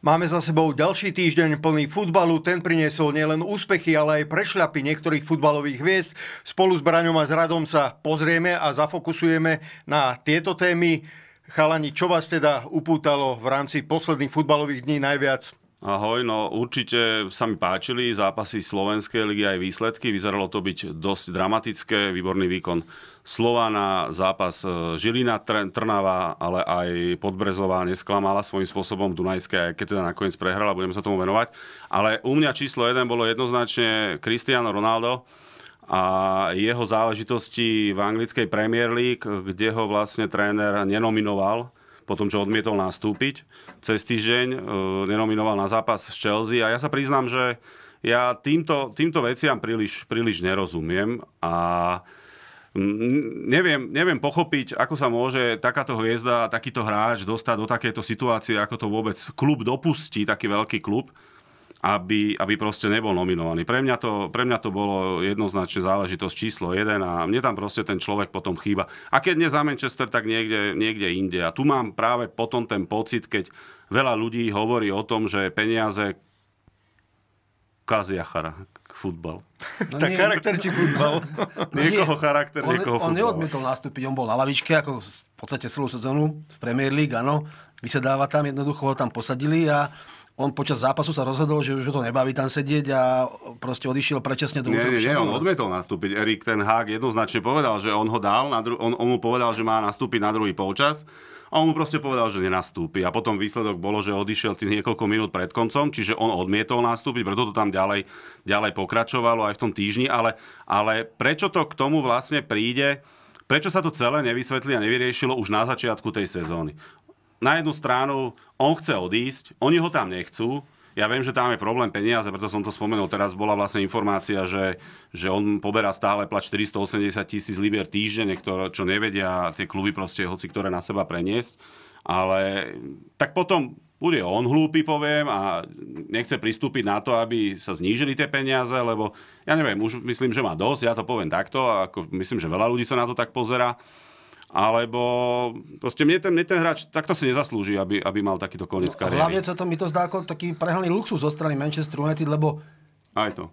Máme za sebou ďalší týždeň plný futbalu. Ten priniesol nielen úspechy, ale aj prešľapy niektorých futbalových hviezd. Spolu s Braňom a s Radom sa pozrieme a zafokusujeme na tieto témy. Chalani, čo vás teda upútalo v rámci posledných futbalových dní najviac? Ahoj, no určite sa mi páčili zápasy Slovenskej ligy aj výsledky. Vyzeralo to byť dosť dramatické, výborný výkon Slovana, zápas e, Žilina, Trnava, ale aj Podbrezová nesklamala svojím spôsobom Dunajské, aj keď teda nakoniec prehrala, budeme sa tomu venovať. Ale u mňa číslo 1 bolo jednoznačne Cristiano Ronaldo a jeho záležitosti v anglickej Premier League, kde ho vlastne tréner nenominoval po tom, čo odmietol nastúpiť cez týždeň, e, nenominoval na zápas s Chelsea a ja sa priznám, že ja týmto, týmto veciam príliš, príliš nerozumiem a neviem, neviem pochopiť, ako sa môže takáto hviezda, takýto hráč dostať do takéto situácie, ako to vôbec klub dopustí, taký veľký klub, aby, aby proste nebol nominovaný. Pre mňa, to, pre mňa to bolo jednoznačne záležitosť číslo 1 a mne tam proste ten človek potom chýba. A keď nie za Manchester, tak niekde, niekde inde. A tu mám práve potom ten pocit, keď veľa ľudí hovorí o tom, že peniaze kazia futbal. No tak nie, charakter či futbal? niekoho nie, charakter, on, niekoho futbal. On neodmietol nastúpiť, on bol na lavičke, ako v podstate celú sezónu v Premier League, áno. Vysedáva tam, jednoducho ho tam posadili a on počas zápasu sa rozhodol, že už ho to nebaví tam sedieť a proste odišiel prečasne do nie, nie, nie, on odmietol nastúpiť. Erik ten Hák jednoznačne povedal, že on ho dal, on, on mu povedal, že má nastúpiť na druhý polčas a on mu proste povedal, že nenastúpi. A potom výsledok bolo, že odišiel tých niekoľko minút pred koncom, čiže on odmietol nastúpiť, preto to tam ďalej, ďalej pokračovalo aj v tom týždni. Ale, ale prečo to k tomu vlastne príde? Prečo sa to celé nevysvetlí a nevyriešilo už na začiatku tej sezóny? Na jednu stranu on chce odísť, oni ho tam nechcú, ja viem, že tam je problém peniaze, preto som to spomenul. Teraz bola vlastne informácia, že, že on poberá stále plat 480 tisíc libier týždeň, ktoré, čo nevedia tie kluby proste hoci ktoré na seba preniesť. Ale tak potom bude on hlúpy, poviem, a nechce pristúpiť na to, aby sa znížili tie peniaze, lebo ja neviem, už myslím, že má dosť, ja to poviem takto, a ako myslím, že veľa ľudí sa na to tak pozera alebo proste mne ten, mne ten hráč takto si nezaslúži, aby, aby mal takýto koniec no, kariéry. Hlavne sa to mi to zdá ako taký prehnaný luxus zo strany Manchester United, lebo... Aj to.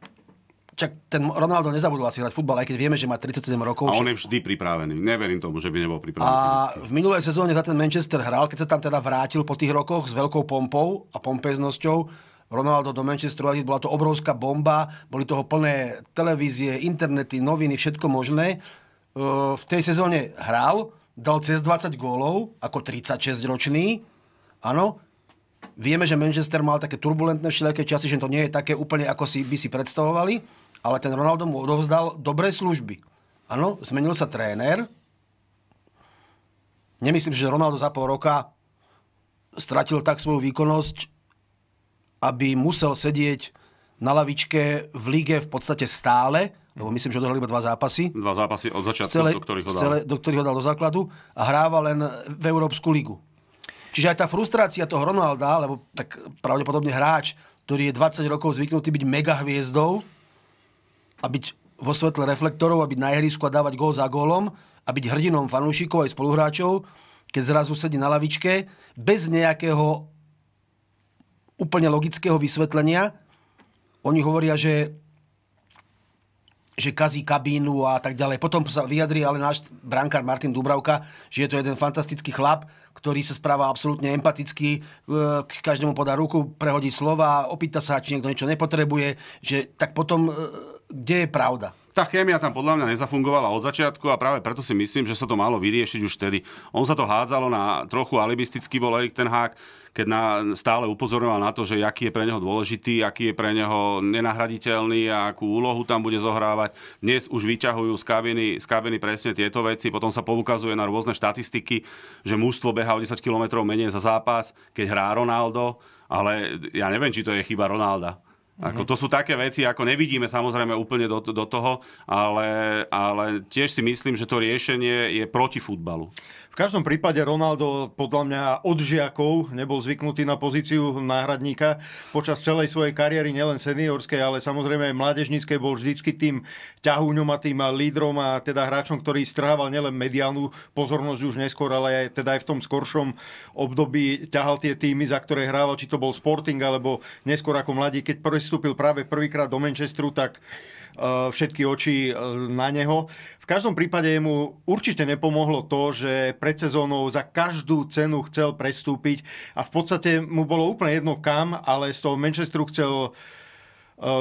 Čak ten Ronaldo nezabudol asi hrať futbal, aj keď vieme, že má 37 rokov. A on je vždy pripravený. Neverím tomu, že by nebol pripravený. A fyzicky. v minulej sezóne za ten Manchester hral, keď sa tam teda vrátil po tých rokoch s veľkou pompou a pompeznosťou. Ronaldo do Manchester United, bola to obrovská bomba, boli toho plné televízie, internety, noviny, všetko možné v tej sezóne hral, dal cez 20 gólov, ako 36-ročný. Áno, vieme, že Manchester mal také turbulentné všelijaké časy, že to nie je také úplne, ako si by si predstavovali, ale ten Ronaldo mu odovzdal dobré služby. Áno, zmenil sa tréner. Nemyslím, že Ronaldo za pol roka stratil tak svoju výkonnosť, aby musel sedieť na lavičke v lige v podstate stále, lebo myslím, že odohral iba dva zápasy. Dva zápasy od začiatku, celé, do, ktorých ho dal. Celé, do ktorých ho dal do základu a hráva len v Európsku ligu. Čiže aj tá frustrácia toho Ronalda, lebo tak pravdepodobne hráč, ktorý je 20 rokov zvyknutý byť mega hviezdou a byť vo svetle reflektorov a byť na ihrisku a dávať gól za gólom a byť hrdinom fanúšikov aj spoluhráčov, keď zrazu sedí na lavičke bez nejakého úplne logického vysvetlenia. Oni hovoria, že že kazí kabínu a tak ďalej. Potom sa vyjadri ale náš brankár Martin Dubravka, že je to jeden fantastický chlap, ktorý sa správa absolútne empaticky, e, k každému podá ruku, prehodí slova, opýta sa, či niekto niečo nepotrebuje, že tak potom e, kde je pravda? tá chémia tam podľa mňa nezafungovala od začiatku a práve preto si myslím, že sa to malo vyriešiť už vtedy. On sa to hádzalo na trochu alibistický bol Erik ten hák, keď na, stále upozorňoval na to, že aký je pre neho dôležitý, aký je pre neho nenahraditeľný a akú úlohu tam bude zohrávať. Dnes už vyťahujú z kabiny, z kabiny presne tieto veci, potom sa poukazuje na rôzne štatistiky, že mužstvo beha o 10 km menej za zápas, keď hrá Ronaldo, ale ja neviem, či to je chyba Ronalda ako, to sú také veci, ako nevidíme samozrejme úplne do, do toho, ale, ale tiež si myslím, že to riešenie je proti futbalu každom prípade Ronaldo podľa mňa od žiakov nebol zvyknutý na pozíciu náhradníka. Počas celej svojej kariéry, nielen seniorskej, ale samozrejme aj mládežníckej, bol vždycky tým ťahúňom a tým lídrom a teda hráčom, ktorý strával nielen mediálnu pozornosť už neskôr, ale aj, teda aj v tom skoršom období ťahal tie týmy, za ktoré hrával, či to bol Sporting alebo neskôr ako mladí. Keď prestúpil práve prvýkrát do Manchesteru, tak E, všetky oči e, na neho. V každom prípade mu určite nepomohlo to, že pred sezónou za každú cenu chcel prestúpiť a v podstate mu bolo úplne jedno kam, ale z toho Manchesteru chcel e,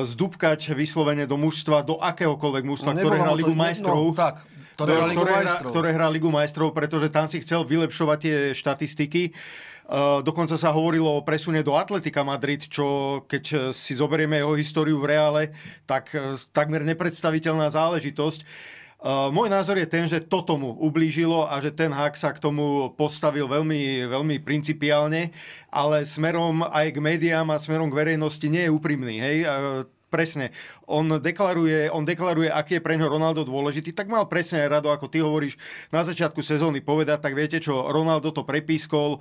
zdúbkať vyslovene do mužstva, do akéhokoľvek mužstva, no, ktoré hrá Ligu majstrov. No, tak, ktoré, ktoré, no, ktoré, hra, ktoré hrá Ligu majstrov, pretože tam si chcel vylepšovať tie štatistiky. E, dokonca sa hovorilo o presune do Atletika Madrid, čo keď si zoberieme jeho históriu v reále, tak e, takmer nepredstaviteľná záležitosť. E, môj názor je ten, že to tomu ublížilo a že ten hák sa k tomu postavil veľmi, veľmi principiálne, ale smerom aj k médiám a smerom k verejnosti nie je úprimný. Hej? presne. On deklaruje, on deklaruje, aký je pre ňo Ronaldo dôležitý, tak mal presne aj Rado, ako ty hovoríš, na začiatku sezóny povedať, tak viete čo, Ronaldo to prepískol, e,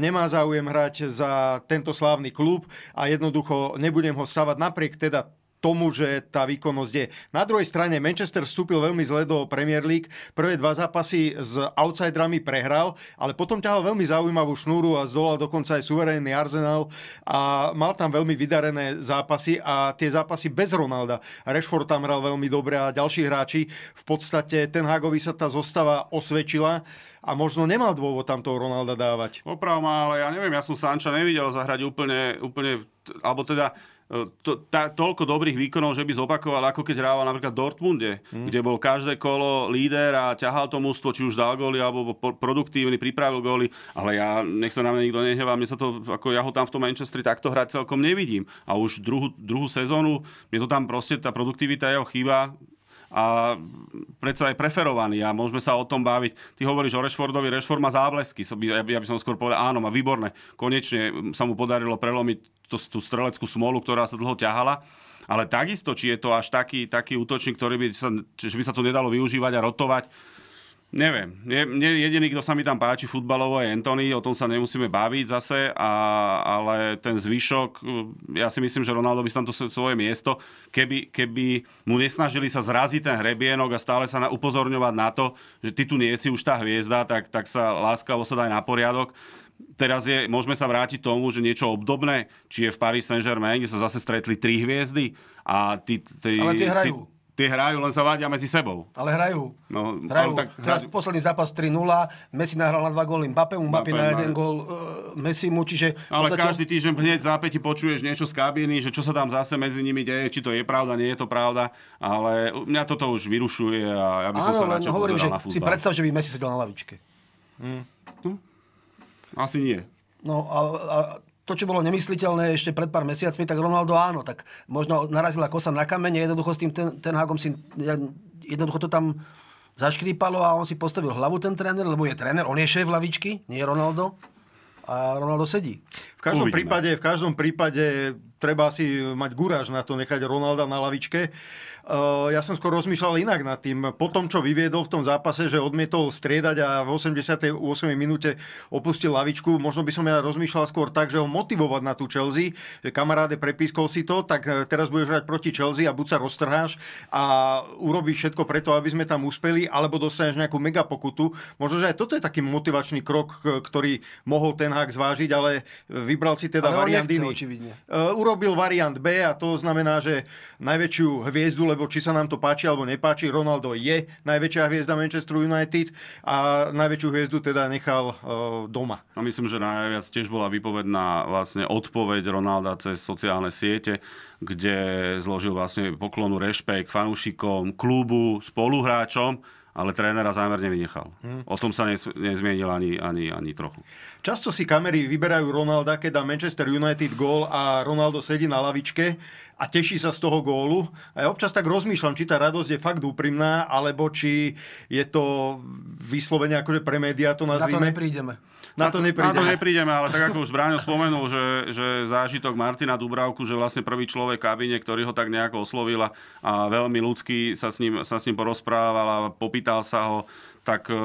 nemá záujem hrať za tento slávny klub a jednoducho nebudem ho stavať napriek teda tomu, že tá výkonnosť je. Na druhej strane Manchester vstúpil veľmi zle do Premier League. Prvé dva zápasy s outsiderami prehral, ale potom ťahal veľmi zaujímavú šnúru a zdolal dokonca aj suverénny Arsenal a mal tam veľmi vydarené zápasy a tie zápasy bez Ronalda. Rashford tam hral veľmi dobre a ďalší hráči. V podstate ten Hagovi sa tá zostava osvedčila a možno nemal dôvod tam toho Ronalda dávať. Opravom, ale ja neviem, ja som Sanča nevidel zahrať úplne, úplne alebo teda E, to, ta, toľko dobrých výkonov, že by zopakoval, ako keď hrával napríklad v Dortmunde, mm. kde bol každé kolo líder a ťahal to mústvo, či už dal góly, alebo bol produktívny, pripravil góly, ale ja, nech sa na mňa nikto nehnevá, mne sa to, ako ja ho tam v tom Manchestri takto hrať celkom nevidím. A už druhú, druhú sezónu, je to tam proste, tá produktivita jeho chýba, a predsa je preferovaný a môžeme sa o tom baviť. Ty hovoríš o Rešfordovi, Rešford má záblesky, ja by, som skôr povedal, áno, má výborné. Konečne sa mu podarilo prelomiť to, tú streleckú smolu, ktorá sa dlho ťahala. Ale takisto, či je to až taký, taký útočník, ktorý by sa, či by sa to nedalo využívať a rotovať, Neviem. Je, jediný, kto sa mi tam páči futbalovo je Anthony, o tom sa nemusíme baviť zase, a, ale ten zvyšok, ja si myslím, že Ronaldo by tam to svoje miesto, keby, keby mu nesnažili sa zraziť ten hrebienok a stále sa na, upozorňovať na to, že ty tu nie si už tá hviezda, tak, tak sa láskavo sa daj na poriadok teraz je, môžeme sa vrátiť tomu, že niečo obdobné, či je v Paris Saint-Germain, kde sa zase stretli tri hviezdy a ty... ty Ale tie hrajú. Ty, tie hrajú, len sa vádia medzi sebou. Ale hrajú. No, hrajú. Ale tak, hrajú. Teraz posledný zápas 3-0, Messi nahral na dva góly Mbappé, Mbappé na jeden gól uh, Messi mu, čiže... Ale podstate... každý týždeň hneď zápäti počuješ niečo z kabiny, že čo sa tam zase medzi nimi deje, či to je pravda, nie je to pravda, ale mňa toto už vyrušuje a ja by som Áno, sa radšej hovorím, že na si predstav, že by Messi sedel na lavičke. Hmm. Asi nie. No a, a to, čo bolo nemysliteľné ešte pred pár mesiacmi, tak Ronaldo áno, tak možno narazila kosa na kamene, jednoducho s tým ten, ten Hagom si, jednoducho to tam zaškrípalo a on si postavil hlavu ten tréner, lebo je tréner, on je šéf lavičky, nie Ronaldo. A Ronaldo sedí. V každom Uvidíme. prípade, v každom prípade treba asi mať gúraž na to nechať Ronalda na lavičke. E, ja som skôr rozmýšľal inak nad tým. Po tom, čo vyviedol v tom zápase, že odmietol striedať a v 88. minúte opustil lavičku, možno by som ja rozmýšľal skôr tak, že ho motivovať na tú Chelsea, že kamaráde, prepískol si to, tak e, teraz budeš hrať proti Chelsea a buď sa roztrháš a urobíš všetko preto, aby sme tam uspeli, alebo dostaneš nejakú mega pokutu. Možno, že aj toto je taký motivačný krok, ktorý mohol ten hák zvážiť, ale vybral si teda variant urobil variant B a to znamená, že najväčšiu hviezdu, lebo či sa nám to páči alebo nepáči, Ronaldo je najväčšia hviezda Manchester United a najväčšiu hviezdu teda nechal e, doma. A no, myslím, že najviac tiež bola vypovedná vlastne odpoveď Ronalda cez sociálne siete, kde zložil vlastne poklonu rešpekt fanúšikom, klubu, spoluhráčom ale trénera zámerne vynechal. Hmm. O tom sa nez, nezmienil ani, ani, ani trochu. Často si kamery vyberajú Ronalda, keď dá Manchester United gól a Ronaldo sedí na lavičke a teší sa z toho gólu. A ja občas tak rozmýšľam, či tá radosť je fakt úprimná, alebo či je to vyslovene akože pre médiá to nazvime. Na to neprídeme. Na to, neprídeme. Na to neprídeme, ale tak ako už Bráňo spomenul, že, že zážitok Martina Dubravku, že vlastne prvý človek v kabine, ktorý ho tak nejako oslovil a veľmi ľudský sa s ním, sa s ním porozprával a popýtal sa ho, tak eh,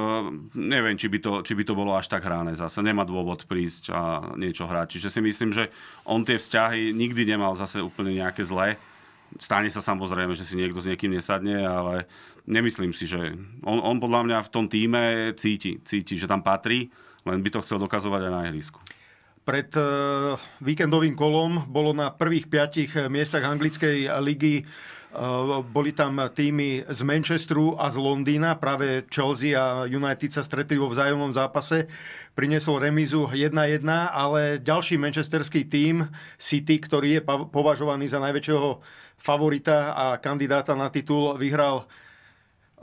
neviem, či by, to, či by to bolo až tak hráne zase. Nemá dôvod prísť a niečo hrať. Čiže si myslím, že on tie vzťahy nikdy nemal zase úplne nejaké zlé. Stane sa samozrejme, že si niekto s niekým nesadne, ale nemyslím si, že... On, on podľa mňa v tom týme cíti, cíti, že tam patrí, len by to chcel dokazovať aj na ihrisku. Pred eh, víkendovým kolom bolo na prvých piatich miestach anglickej ligy Eh, boli tam týmy z Manchesteru a z Londýna, práve Chelsea a United sa stretli vo vzájomnom zápase. Priniesol remizu 1-1, ale ďalší manchesterský tým City, ktorý je považovaný za najväčšieho favorita a kandidáta na titul, vyhral,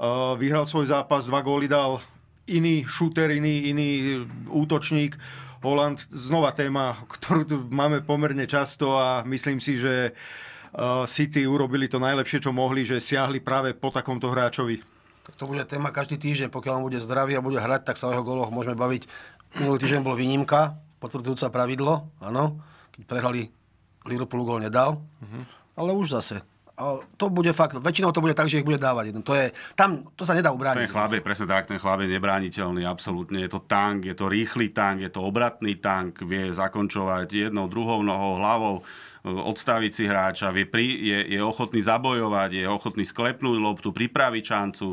eh, vyhral svoj zápas, dva góly dal iný šúter, iný, iný útočník. Holand, znova téma, ktorú tu máme pomerne často a myslím si, že uh, Eh, City urobili to najlepšie, čo mohli, že siahli práve po takomto hráčovi. Tak to bude téma každý týždeň, pokiaľ on bude zdravý a bude hrať, tak sa o jeho goloch môžeme baviť. Minulý týždeň bol výnimka, potvrdujúca pravidlo, áno, keď prehrali Liverpool gol nedal, mm-hmm. ale už zase to bude fakt, väčšinou to bude tak, že ich bude dávať To je, tam, to sa nedá ubrániť. Ten chlap je presne tak, ten chlap je nebrániteľný, absolútne. Je to tank, je to rýchly tank, je to obratný tank, vie zakončovať jednou, druhou nohou, hlavou, e, odstaviť si hráča, vie pri, je, je ochotný zabojovať, je ochotný sklepnúť loptu, pripraviť šancu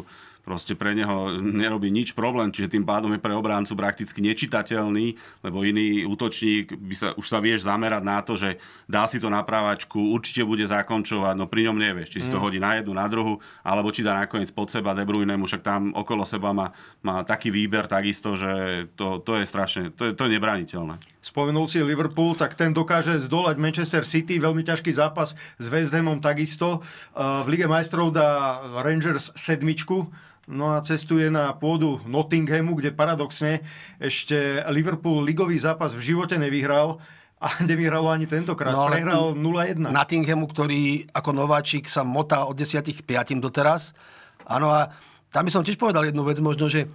proste pre neho nerobí nič problém, čiže tým pádom je pre obráncu prakticky nečitateľný, lebo iný útočník by sa, už sa vieš zamerať na to, že dá si to na právačku, určite bude zakončovať, no pri ňom nevieš, či si to mm. hodí na jednu, na druhu, alebo či dá nakoniec pod seba De no však tam okolo seba má, má taký výber takisto, že to, to je strašne, to je, to je nebraniteľné. Spomenul si Liverpool, tak ten dokáže zdolať Manchester City, veľmi ťažký zápas s West Hamom takisto. Eh, v Lige majstrov dá Rangers sedmičku, No a cestuje na pôdu Nottinghamu, kde paradoxne ešte Liverpool ligový zápas v živote nevyhral a nevyhral ani tentokrát. No, Prehral 0-1. Nottinghamu, ktorý ako nováčik sa motá od 10 5 doteraz. Áno a tam by som tiež povedal jednu vec možno, že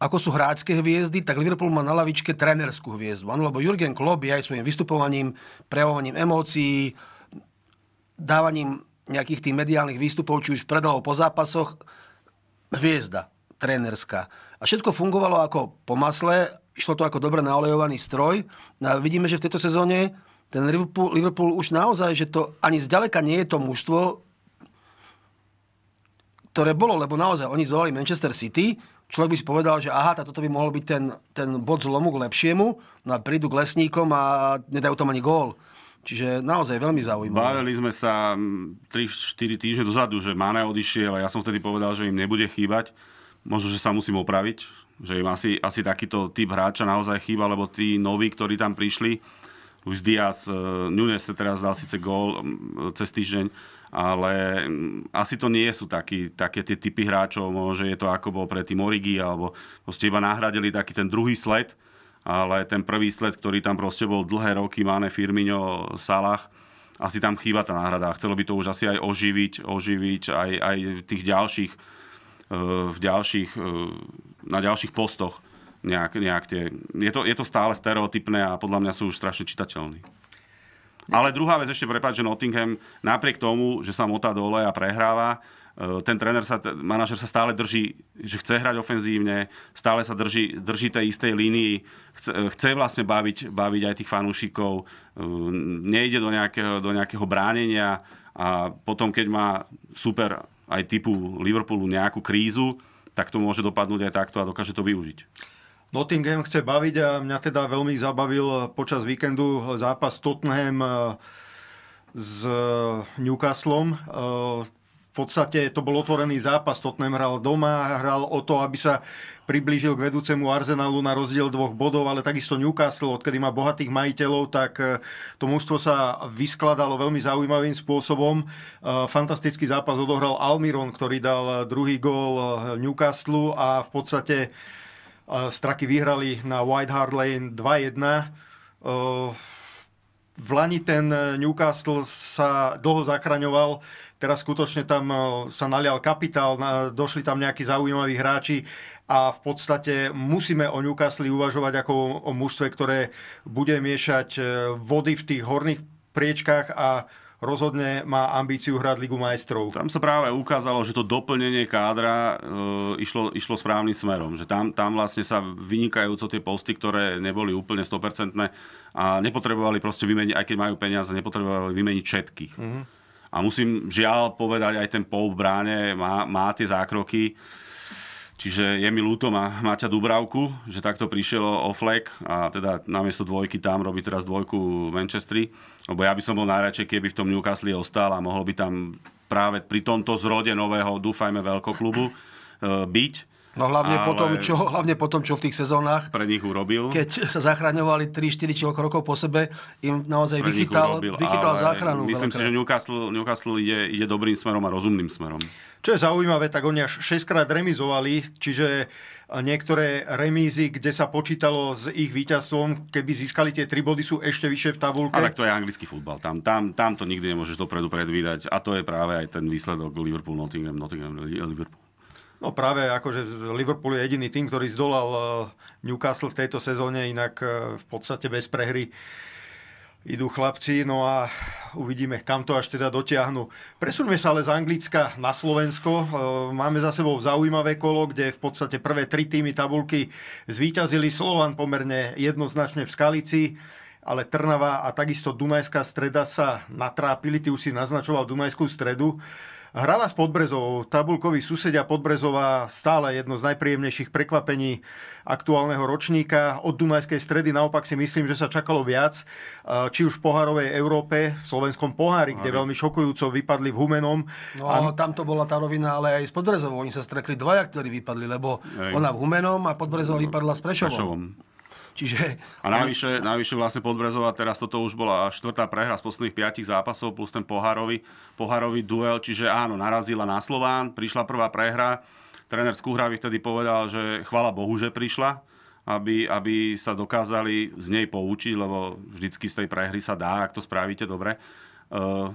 ako sú hráčské hviezdy, tak Liverpool má na lavičke trénerskú hviezdu. Ano, lebo Jurgen Klopp je aj svojim vystupovaním, prejavovaním emócií, dávaním nejakých tých mediálnych výstupov, či už pred po zápasoch, hviezda trénerská. A všetko fungovalo ako po masle, išlo to ako dobre naolejovaný stroj. No a vidíme, že v tejto sezóne ten Liverpool, Liverpool už naozaj, že to ani zďaleka nie je to mužstvo, ktoré bolo, lebo naozaj oni zvolali Manchester City, človek by si povedal, že aha, toto by mohol byť ten, ten bod zlomu k lepšiemu, no a prídu k lesníkom a nedajú tam ani gól. Čiže naozaj veľmi zaujímavé. Bavili sme sa 3-4 týždne dozadu, že Mane odišiel a ja som vtedy povedal, že im nebude chýbať. Možno, že sa musím opraviť, že im asi, asi takýto typ hráča naozaj chýba, lebo tí noví, ktorí tam prišli, už Diaz, e, Nunes sa teraz dal síce gól cez týždeň, ale asi to nie sú taký, také tie typy hráčov, možno, že je to ako bol predtým Origi, alebo proste iba nahradili taký ten druhý sled, ale ten prvý sled, ktorý tam proste bol dlhé roky, Mane, Firmino, Salah, asi tam chýba tá náhrada. Chcelo by to už asi aj oživiť, oživiť aj, aj tých ďalších, e, v ďalších, e, na ďalších postoch nejak, nejak tie... Je to, je to stále stereotypné a podľa mňa sú už strašne čitateľní. Ale druhá vec ešte, prepáč, že Nottingham napriek tomu, že sa motá dole a prehráva, Eh, ten tréner sa, manažer sa stále drží, že chce hrať ofenzívne, stále sa drží, drží tej istej línii, chce, eh, chce vlastne baviť, baviť aj tých fanúšikov, eh, nejde do nejakého, do nejakého bránenia a potom, keď má super aj typu Liverpoolu nejakú krízu, tak to môže dopadnúť aj takto a dokáže to využiť. Nottingham chce baviť a mňa teda veľmi zabavil počas víkendu zápas Tottenham s Newcastlom podstate to bol otvorený zápas. Tottenham hral doma, hral o to, aby sa priblížil k vedúcemu Arsenalu na rozdiel dvoch bodov, ale takisto Newcastle, odkedy má bohatých majiteľov, tak e, to mužstvo sa vyskladalo veľmi zaujímavým spôsobom. E, fantastický zápas odohral Almiron, ktorý dal druhý gól e, Newcastle a v podstate Straky vyhrali na White Hart Lane 2-1. V Lani ten Newcastle sa dlho zachraňoval Teraz skutočne tam e, sa nalial kapitál, došli tam nejakí zaujímaví hráči a v podstate musíme o Newcastle uvažovať ako o mužstve, ktoré bude miešať e, vody v tých horných priečkách a rozhodne má ambíciu hrať Ligu majstrov. Tam sa práve ukázalo, že to doplnenie kádra e, išlo, išlo správnym smerom. Že tam, tam vlastne sa vynikajúco tie posty, ktoré neboli úplne 100% a nepotrebovali proste vymeniť, aj keď majú peniaze, nepotrebovali vymeniť všetkých. Mm-hmm. A musím žiaľ povedať, aj ten Paul v bráne má, má tie zákroky. Čiže je mi ľúto ma, Maťa Dubravku, že takto prišiel o flag a teda namiesto dvojky tam robí teraz dvojku v Manchestri. Lebo ja by som bol najradšej, keby v tom Newcastle ostal a mohol by tam práve pri tomto zrode nového, dúfajme, veľkoklubu e, byť No hlavne, ale... po tom, čo, hlavne po tom, čo v tých sezónach pre nich urobil. Keď sa zachraňovali 3-4 či rokov po sebe, im naozaj pre vychytal, urobil, vychytal záchranu. Myslím si, že Newcastle, Newcastle ide, ide dobrým smerom a rozumným smerom. Čo je zaujímavé, tak oni až 6 krát remizovali, čiže eh, niektoré remízy, kde sa počítalo s ich víťazstvom, keby získali tie tri body, sú ešte vyššie v tabulke. Ale to je anglický futbal, tam, tam, tam to nikdy nemôžeš dopredu predvídať a to je práve aj ten výsledok Liverpool-Nottingham, Nottingham-Liverpool. No práve akože Liverpool je jediný tým, ktorý zdolal eh, Newcastle v tejto sezóne, inak eh, v podstate bez prehry idú chlapci, no a uvidíme, kam to až teda dotiahnu. Presunme sa ale z Anglicka na Slovensko. Eh, máme za sebou zaujímavé kolo, kde v podstate prvé tri týmy tabulky zvíťazili Slovan pomerne jednoznačne v Skalici ale Trnava a takisto Dunajská streda sa natrápili. Ty už si naznačoval Dunajskú stredu. Hrala s Podbrezovou, tabulkový susedia Podbrezová, stále jedno z najpríjemnejších prekvapení aktuálneho ročníka. Od Dunajskej stredy naopak si myslím, že sa čakalo viac, či už v poharovej Európe, v slovenskom pohári, kde veľmi šokujúco vypadli v Humenom. No a... tam to bola tá rovina, ale aj s Podbrezovou. Oni sa stretli dvaja, ktorí vypadli, lebo aj. ona v Humenom a Podbrezová vypadla s Prešovom. Prešovom. Čiže... A navyše, navyše vlastne Podbrezová teraz toto už bola štvrtá prehra z posledných piatich zápasov plus ten pohárový, pohárový duel, čiže áno, narazila na Slován, prišla prvá prehra, tréner Skúhravy vtedy povedal, že chvala Bohu, že prišla, aby, aby sa dokázali z nej poučiť, lebo vždycky z tej prehry sa dá, ak to spravíte dobre. Uh,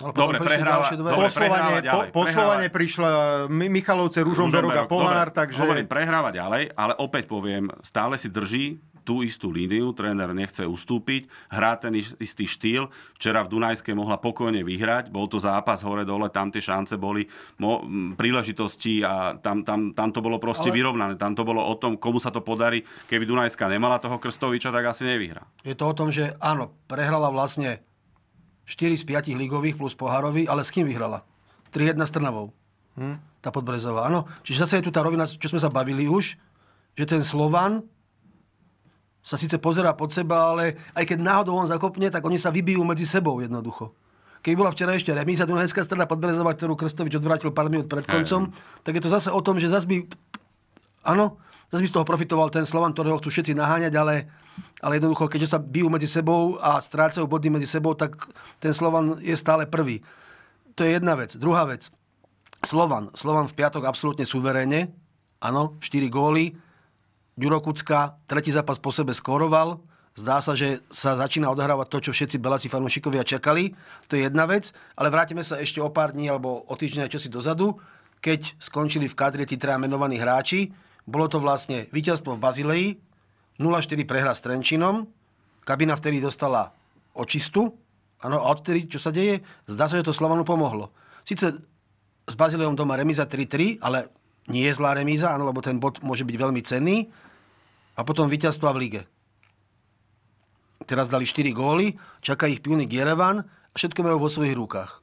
dobre, prehráva, dobre, poslovanie, prehráva ďalej. Po, poslovanie prišla eh, Michalovce, Ružomberok a Pohár, dobre, takže... Hovorím, prehráva ďalej, ale opäť poviem, stále si drží tú istú líniu, tréner nechce ustúpiť, hrá ten istý štýl. Včera v Dunajskej mohla pokojne vyhrať, bol to zápas hore-dole, tam tie šance boli, mo, príležitosti a tam, tam, tam to bolo proste Ale... vyrovnané. Tam to bolo o tom, komu sa to podarí. Keby Dunajska nemala toho Krstoviča, tak asi nevyhrá. Je to o tom, že áno, prehrala vlastne 4 z 5 ligových plus pohárový, ale s kým vyhrala? 3-1 s Trnavou. Hm? Tá Podbrezová, áno. Čiže zase je tu tá rovina, čo sme sa bavili už, že ten Slovan sa síce pozerá pod seba, ale aj keď náhodou on zakopne, tak oni sa vybijú medzi sebou jednoducho. Keď bola včera ešte remíza Dunajská strana podbrezová, ktorú Krstovič odvrátil pár minút pred koncom, tak je to zase o tom, že zase by... Áno, zase by z toho profitoval ten Slovan, ktorého chcú všetci naháňať, ale, ale jednoducho, keďže sa bijú medzi sebou a strácajú body medzi sebou, tak ten Slovan je stále prvý. To je jedna vec. Druhá vec. Slovan. Slovan v piatok absolútne suverénne. Áno, 4 góly Ďuro Kucka tretí zápas po sebe skoroval. Zdá sa, že sa začína odhrávať to, čo všetci belasi fanúšikovia čakali. To je jedna vec, ale vrátime sa ešte o pár dní alebo o týždeň aj čosi dozadu, keď skončili v kadri tí traja menovaní hráči. Bolo to vlastne víťazstvo v Bazileji, 0-4 prehra s Trenčinom, kabina vtedy dostala očistu, Áno, a odtedy, čo sa deje, zdá sa, že to Slovanu pomohlo. Sice s Bazileom doma remiza 3-3, ale nie je zlá remíza, áno, lebo ten bod môže byť veľmi cenný a potom víťazstva v lige. Teraz dali 4 góly, čaká ich pilný Gerevan a všetko majú vo svojich rukách.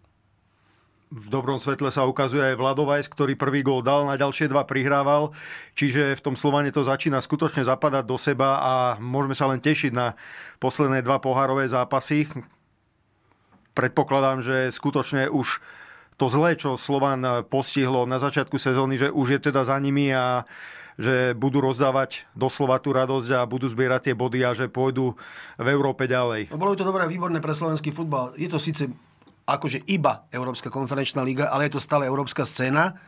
V dobrom svetle sa ukazuje aj Vladovajs, ktorý prvý gól dal, na ďalšie dva prihrával. Čiže v tom Slovane to začína skutočne zapadať do seba a môžeme sa len tešiť na posledné dva pohárové zápasy. Predpokladám, že skutočne už to zlé, čo Slovan postihlo na začiatku sezóny, že už je teda za nimi a že budú rozdávať doslova tú radosť a budú zbierať tie body a že pôjdu v Európe ďalej. No, bolo by to dobré, výborné pre slovenský futbal. Je to síce akože iba Európska konferenčná liga, ale je to stále európska scéna.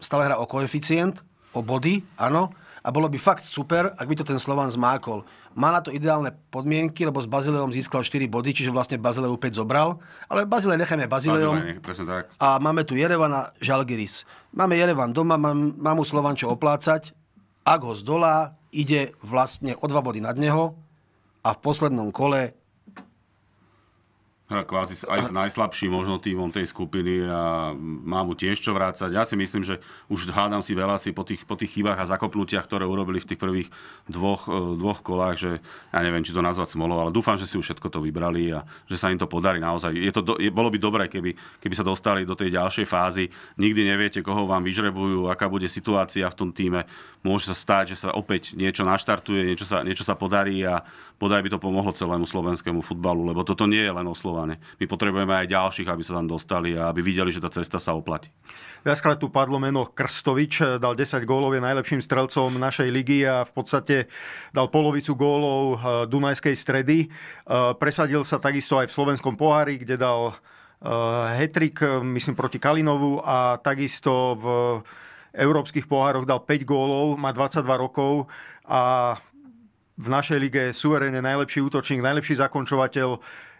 Stále hra o koeficient, o body, áno. A bolo by fakt super, ak by to ten Slován zmákol. Má na to ideálne podmienky, lebo s Bazileom získal 4 body, čiže vlastne Bazileu 5 zobral. Ale Bazile necháme Bazileom. Bazilej, A máme tu Jerevan a Žalgiris. Máme Jerevan doma, mám, mám mu Slovančo oplácať. Ak ho zdolá, ide vlastne o dva body nad neho a v poslednom kole hra kvázi aj s najslabším možno týmom tej skupiny a má mu tiež čo vrácať. Ja si myslím, že už hádam si veľa si po tých, po tých chybách a zakopnutiach, ktoré urobili v tých prvých dvoch, e, dvoch kolách, že ja neviem, či to nazvať smolov, ale dúfam, že si už všetko to vybrali a že sa im to podarí naozaj. Je to, do, je, bolo by dobré, keby, keby sa dostali do tej ďalšej fázy. Nikdy neviete, koho vám vyžrebujú, aká bude situácia v tom týme. Môže sa stať, že sa opäť niečo naštartuje, niečo sa, niečo sa podarí a Podaj by to pomohlo celému slovenskému futbalu, lebo toto nie je len oslovanie. My potrebujeme aj ďalších, aby sa tam dostali a aby videli, že tá cesta sa oplatí. Viackrát tu padlo meno Krstovič, dal 10 gólov, je najlepším strelcom našej ligy a v podstate dal polovicu gólov eh, Dunajskej stredy. Eh, presadil sa takisto aj v slovenskom pohári, kde dal eh, hetrik, myslím, proti Kalinovu a takisto v európskych pohároch dal 5 gólov, má 22 rokov a v našej lige je suverene najlepší útočník, najlepší zakončovateľ.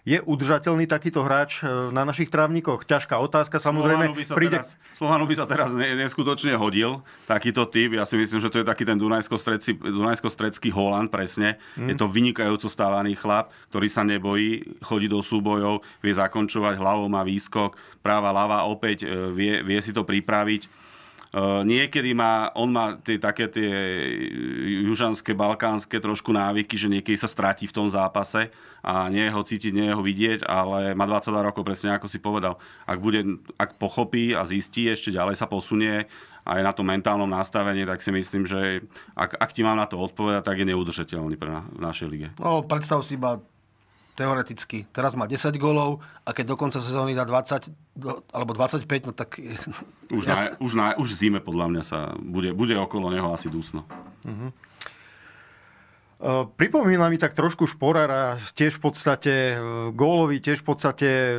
Je udržateľný takýto hráč e, na našich trávnikoch? Ťažká otázka, samozrejme. Slovanu by sa príde... teraz, by sa teraz neskutočne hodil takýto typ. Ja si myslím, že to je taký ten dunajsko Dunajsko-Stredský Holand, presne. Mm. Je to vynikajúco stávaný chlap, ktorý sa nebojí, chodí do súbojov, vie zakončovať hlavou, má výskok, práva, lava, opäť e, vie, vie si to pripraviť Niekedy má, on má tie, také tie e, južanské, balkánske trošku návyky, že niekedy sa stratí v tom zápase a nie je ho cítiť, nie je ho vidieť, ale má 22 rokov, presne ako si povedal. Ak, bude, ak pochopí a zistí, ešte ďalej sa posunie aj na to mentálnom nastavení, tak si myslím, že ak, ak ti mám na to odpovedať, tak je neudržateľný pre na, v našej lige. No, predstav si iba teoreticky. Teraz má 10 golov a keď do konca sezóny dá 20 do, alebo 25, no tak... už, jasné. na, už, na, už zime podľa mňa sa bude, bude okolo neho asi dusno. Uh-huh. pripomína mi tak trošku Šporára, tiež v podstate e, gólovi, tiež v podstate e,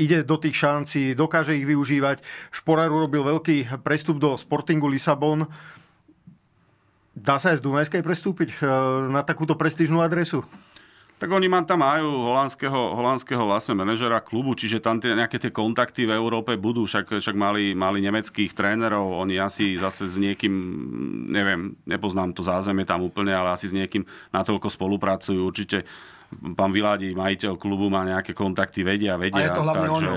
ide do tých šancí, dokáže ich využívať. Šporár urobil veľký prestup do Sportingu Lisabon. Dá sa aj z Dunajskej prestúpiť na takúto prestížnú adresu? Tak oni mám tam majú holandského, holandského vlastne manažera klubu, čiže tam tie, nejaké tie kontakty v Európe budú, však, však mali, mali nemeckých trénerov, oni asi zase s niekým, neviem, nepoznám to zázemie tam úplne, ale asi s niekým natoľko spolupracujú určite pán Vyládi, majiteľ klubu, má nejaké kontakty, vedia, vedia. A je to hlavne takže... ono.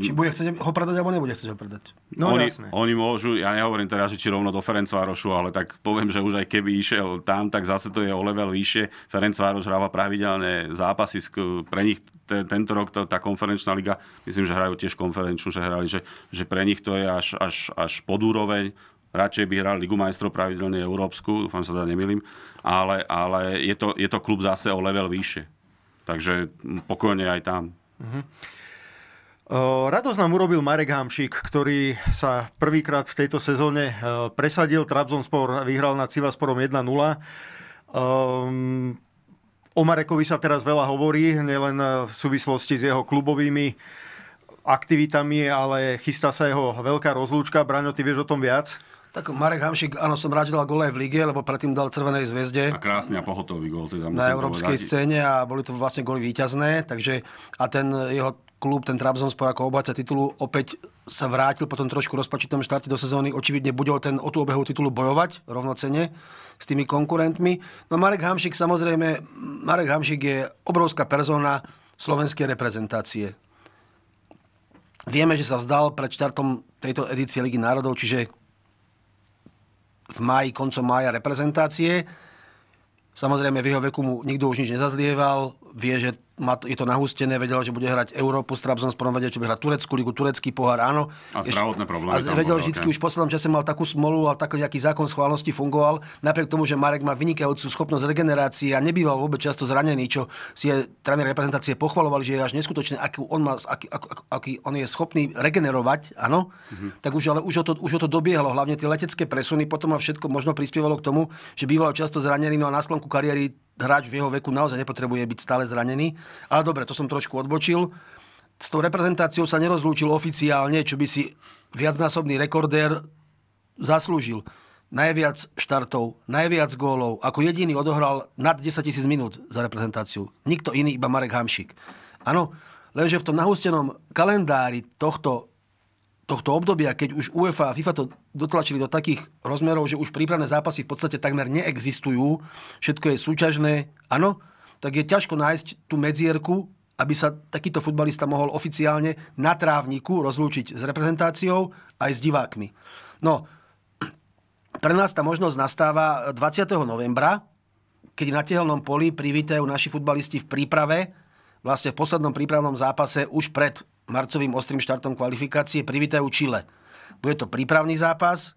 Či bude chcieť ho predať, alebo nebude chcieť ho predať. No oni, jasne. Oni môžu, ja nehovorím teraz, že či rovno do Ferencvárošu, ale tak poviem, že už aj keby išiel tam, tak zase to je o level vyššie. Ferencvároš hráva pravidelné zápasy, pre nich tento rok tá konferenčná liga, myslím, že hrajú tiež konferenčnú, že hrali, že, že pre nich to je až, až, až pod úroveň Radšej by hral Ligu majstrov pravidelne Európsku, dúfam sa teda nemýlim, ale, ale je, to, je to klub zase o level vyššie. Takže pokojne aj tam. Mm-hmm. Radosť nám urobil Marek Hamšík, ktorý sa prvýkrát v tejto sezóne presadil. Trabzonspor vyhral nad Sivasporom 1-0. Um, ehm, o Marekovi sa teraz veľa hovorí, nielen v súvislosti s jeho klubovými aktivitami, ale chystá sa jeho veľká rozlúčka. Braňo, ty vieš o tom viac? Tak Marek Hamšik, áno, som rád, že dal gole aj v lige, lebo predtým dal Červenej zväzde. A krásny a pohotový gol. Teda na európskej povedať. scéne a boli to vlastne goly výťazné. Takže, a ten jeho klub, ten Trabzonspor ako obhajca titulu, opäť sa vrátil po tom trošku rozpačitom štarte do sezóny. Očividne bude o, ten, o tú obehu titulu bojovať rovnocene s tými konkurentmi. No Marek Hamšik samozrejme, Marek Hamšik je obrovská persona slovenskej reprezentácie. Vieme, že sa vzdal pred štartom tejto edície Ligy národov, čiže v máji, koncom mája reprezentácie. Samozrejme, v jeho veku mu nikto už nič nezazlieval, vie, že má to, je to nahustené, vedel, že bude hrať Európu s Trabzonsporom, vedel, že bude hrať Tureckú ligu, Turecký pohár, áno. A zdravotné problémy. A vedel, že vždy už v poslednom čase mal takú smolu a taký nejaký zákon schválnosti fungoval, napriek tomu, že Marek má vynikajúcu schopnosť regenerácie a nebýval vôbec často zranený, čo si je tréner reprezentácie pochvaloval, že je až neskutočné, aký on, má, aký, aký on je schopný regenerovať, áno. Mm-hmm. Tak už, ale už ho, to, už ho to dobiehalo, hlavne tie letecké presuny, potom a všetko možno prispievalo k tomu, že býval často zranený, no a na sklonku kariéry hráč v jeho veku naozaj nepotrebuje byť stále zranený. Ale dobre, to som trošku odbočil. S tou reprezentáciou sa nerozlúčil oficiálne, čo by si viacnásobný rekordér zaslúžil. Najviac štartov, najviac gólov, ako jediný odohral nad 10 tisíc minút za reprezentáciu. Nikto iný, iba Marek Hamšik. Áno, lenže v tom nahustenom kalendári tohto tohto obdobia, keď už UEFA a FIFA to dotlačili do takých rozmerov, že už prípravné zápasy v podstate takmer neexistujú, všetko je súťažné, áno, tak je ťažko nájsť tú medzierku, aby sa takýto futbalista mohol oficiálne na trávniku rozlúčiť s reprezentáciou aj s divákmi. No, pre nás tá možnosť nastáva 20. novembra, keď na tehelnom poli privítajú naši futbalisti v príprave, vlastne v poslednom prípravnom zápase už pred marcovým ostrým štartom kvalifikácie privítajú Chile. Bude to prípravný zápas,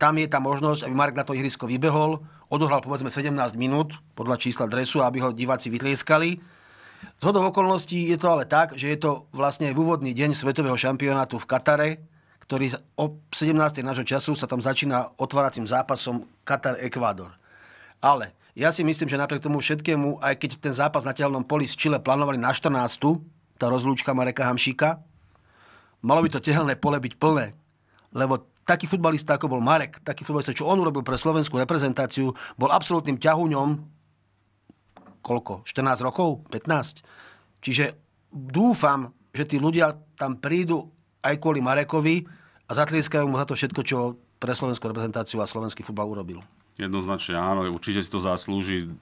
tam je tá možnosť, aby Mark na to ihrisko vybehol, odohral povedzme 17 minút podľa čísla dresu, aby ho diváci vytlieskali. Z hodov okolností je to ale tak, že je to vlastne v úvodný deň svetového šampionátu v Katare, ktorý o 17. nášho času sa tam začína otváracím zápasom Katar-Ekvádor. Ale ja si myslím, že napriek tomu všetkému, aj keď ten zápas na tehelnom poli z Chile plánovali na 14. tá rozlúčka Mareka Hamšíka, malo by to tehelné pole byť plné, lebo taký futbalista, ako bol Marek, taký futbalista, čo on urobil pre slovenskú reprezentáciu, bol absolútnym ťahuňom koľko? 14 rokov? 15? Čiže dúfam, že tí ľudia tam prídu aj kvôli Marekovi a zatlieskajú mu za to všetko, čo pre slovenskú reprezentáciu a slovenský futbal urobil. Jednoznačne áno, určite si to zaslúži.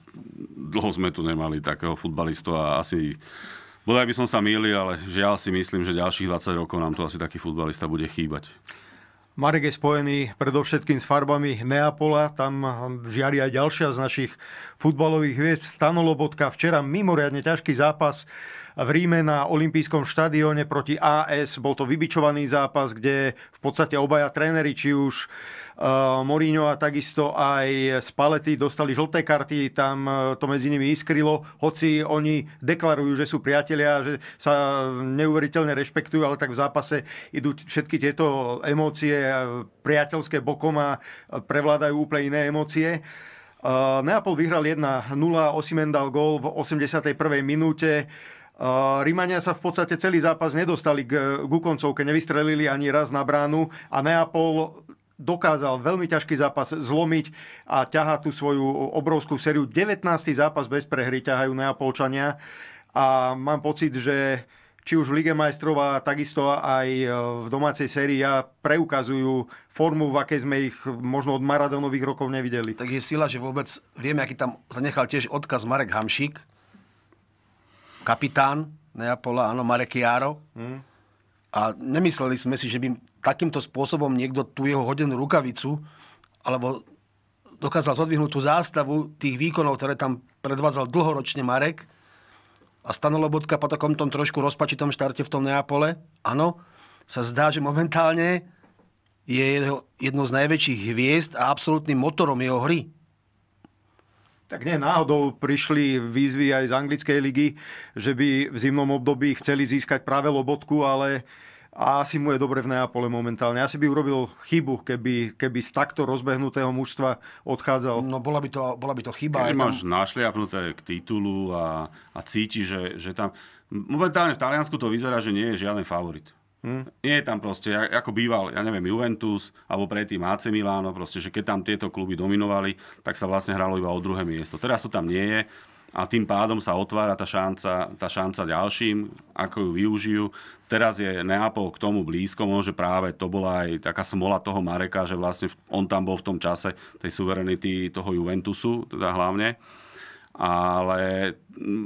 Dlho sme tu nemali takého futbalistu a asi Bodaj by som sa mýlil, ale žiaľ si myslím, že ďalších 20 rokov nám tu asi taký futbalista bude chýbať. Marek je spojený predovšetkým s farbami Neapola, tam žiari aj ďalšia z našich futbalových hviezd. Stano včera mimoriadne ťažký zápas v Ríme na olympijskom štadióne proti AS. Bol to vybičovaný zápas, kde v podstate obaja tréneri, či už Eh, Mourinho a takisto aj Spalety dostali žlté karty, tam eh, to medzi nimi iskrylo, hoci oni deklarujú, že sú priatelia, že sa eh, neuveriteľne rešpektujú, ale tak v zápase idú všetky tieto emócie priateľské bokom a prevládajú úplne iné emócie. Neapol vyhral 1-0, Osimen dal gól v 81. minúte. Rímania sa v podstate celý zápas nedostali k, ku koncovke, nevystrelili ani raz na bránu a Neapol dokázal veľmi ťažký zápas zlomiť a ťaha tú svoju obrovskú sériu. 19. zápas bez prehry ťahajú Neapolčania a mám pocit, že či už v Lige majstrov a takisto aj e, v domácej sérii ja preukazujú formu, v akej sme ich možno od Maradónových rokov nevideli. Tak je sila, že vôbec vieme, aký tam zanechal tiež odkaz Marek Hamšík, kapitán Neapola, áno, Marek Jaro. Hmm a nemysleli sme si, že by takýmto spôsobom niekto tú jeho hodenú rukavicu alebo dokázal zodvihnúť tú zástavu tých výkonov, ktoré tam predvádzal dlhoročne Marek a bodka po takom tom trošku rozpačitom štarte v tom Neapole, áno, sa zdá, že momentálne je jedno z najväčších hviezd a absolútnym motorom jeho hry. Tak nie, náhodou prišli výzvy aj z anglickej ligy, že by v zimnom období chceli získať práve lobotku, ale a asi mu je dobre v Neapole momentálne. Asi by urobil chybu, keby, keby z takto rozbehnutého mužstva odchádzal. No bola by to, bola by to chyba. Keď tam... máš našliapnuté k titulu a, a cíti, že, že tam... Momentálne v Taliansku to vyzerá, že nie je žiaden favorit. Hmm. Nie je tam proste, ako býval, ja neviem, Juventus, alebo predtým AC Milano, proste, že keď tam tieto kluby dominovali, tak sa vlastne hralo iba o druhé miesto. Teraz to tam nie je a tým pádom sa otvára tá šanca, tá šanca ďalším, ako ju využijú. Teraz je Neapol k tomu blízko, môže práve, to bola aj taká smola toho Mareka, že vlastne on tam bol v tom čase tej suverenity toho Juventusu, teda hlavne ale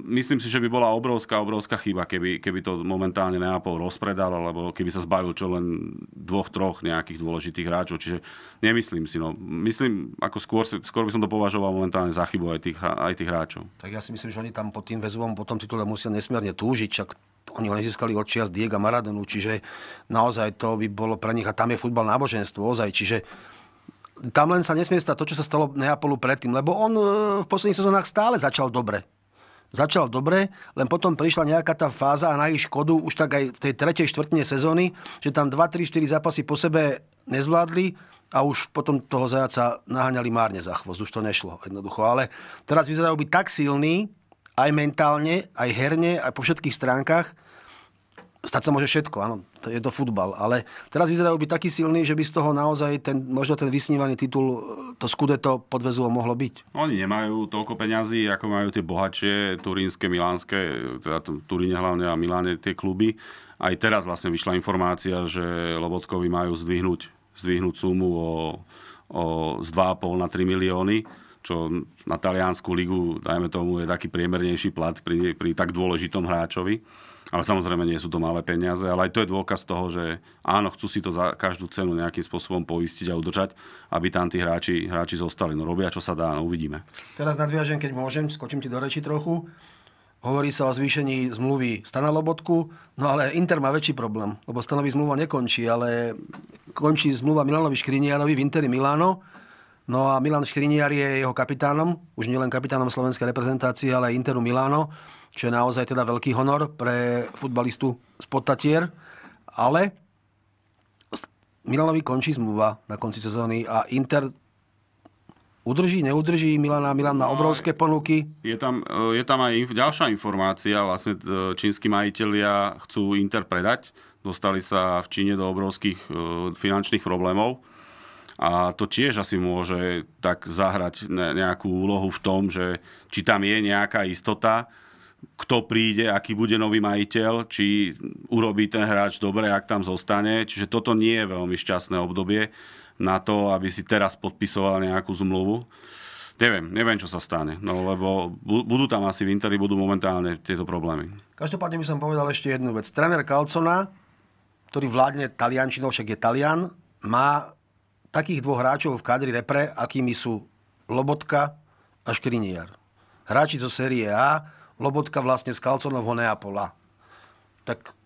myslím si, že by bola obrovská, obrovská chyba, keby, keby to momentálne Neapol rozpredal, alebo keby sa zbavil čo len dvoch, troch nejakých dôležitých hráčov. Čiže nemyslím si, no. Myslím, ako skôr, skôr by som to považoval momentálne za chybu aj tých, aj tých hráčov. Tak ja si myslím, že oni tam pod tým väzuvom, po tom titule musia nesmierne túžiť, čak oni ho nezískali od čias Diega Maradonu, čiže naozaj to by bolo pre nich, a tam je futbal náboženstvo, ozaj, čiže tam len sa nesmie stať to, čo sa stalo Neapolu predtým, lebo on e, v posledných sezónach stále začal dobre. Začal dobre, len potom prišla nejaká tá fáza a na ich škodu už tak aj v tej tretej štvrtine sezóny, že tam 2, 3, 4 zápasy po sebe nezvládli a už potom toho zajaca naháňali márne za chvost. Už to nešlo jednoducho. Ale teraz vyzerajú byť tak silný, aj mentálne, aj herne, aj po všetkých stránkach, stať sa môže všetko, áno, to je to futbal. Ale teraz vyzerajú byť taký silný, že by z toho naozaj ten, možno ten vysnívaný titul, e, to skudeto pod väzúvom mohlo byť. Oni nemajú toľko peňazí, ako majú tie bohatšie turínske, milánske, teda Turíne hlavne a Miláne tie kluby. Aj teraz vlastne vyšla informácia, že Lobotkovi majú zdvihnúť, zdvihnúť sumu o, o, z 2,5 na 3 milióny čo na taliansku ligu, dajme tomu, je taký priemernejší plat pri, pri tak dôležitom hráčovi. Ale samozrejme nie sú to malé peniaze, ale aj to je dôkaz toho, že áno, chcú si to za každú cenu nejakým spôsobom poistiť a udržať, aby tam tí hráči, hráči zostali. No robia, čo sa dá, no, uvidíme. Teraz nadviažem, keď môžem, skočím ti do reči trochu. Hovorí sa o zvýšení zmluvy Stana Lobotku, no ale Inter má väčší problém, lebo Stanovi zmluva nekončí, ale končí zmluva Milanovi Škriniarovi v Interi Milano. No a Milan Škriniar je jeho kapitánom, už nielen kapitánom slovenskej reprezentácie, ale aj Interu Milano čo je naozaj teda veľký honor pre futbalistu z Podtatier, ale Milanovi končí zmluva na konci sezóny a Inter udrží, neudrží Milana, Milan má no, obrovské ponuky. Je tam, e, je tam aj inf- ďalšia informácia, vlastne e, čínsky majiteľia chcú Inter predať, dostali sa v Číne do obrovských e, finančných problémov a to tiež asi môže tak zahrať nejakú úlohu v tom, že či tam je nejaká istota, kto príde, aký bude nový majiteľ, či urobí ten hráč dobre, ak tam zostane. Čiže toto nie je veľmi šťastné obdobie na to, aby si teraz podpisoval nejakú zmluvu. Neviem, neviem, čo sa stane, no lebo budú tam asi v Interi, budú momentálne tieto problémy. Každopádne by som povedal ešte jednu vec. Trener Calcona, ktorý vládne Taliančinov, však je Talian, má takých dvoch hráčov v kadri repre, akými sú Lobotka a Škriniar. Hráči zo série A, Lobotka vlastne z Kalconovho Neapola. Tak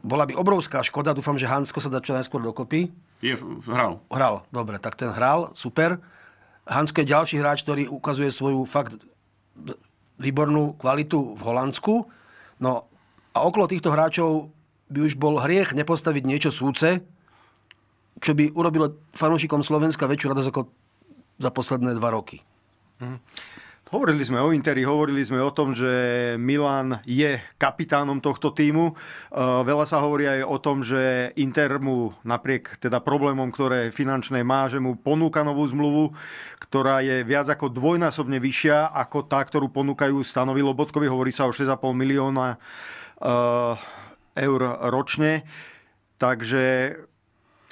bola by obrovská škoda, dúfam, že Hansko sa dá čo najskôr dokopy. Je, hral. Hral, dobre, tak ten hral, super. Hansko je ďalší hráč, ktorý ukazuje svoju fakt výbornú kvalitu v Holandsku. No a okolo týchto hráčov by už bol hriech nepostaviť niečo súce, čo by urobilo fanúšikom Slovenska väčšiu radosť ako za posledné dva roky. Mm. Hovorili sme o Interi, hovorili sme o tom, že Milan je kapitánom tohto týmu. E, veľa sa hovorí aj o tom, že Inter mu napriek teda problémom, ktoré finančné má, že mu ponúka novú zmluvu, ktorá je viac ako dvojnásobne vyššia ako tá, ktorú ponúkajú stanovilo Bodkovi. Hovorí sa o 6,5 milióna e, eur ročne. Takže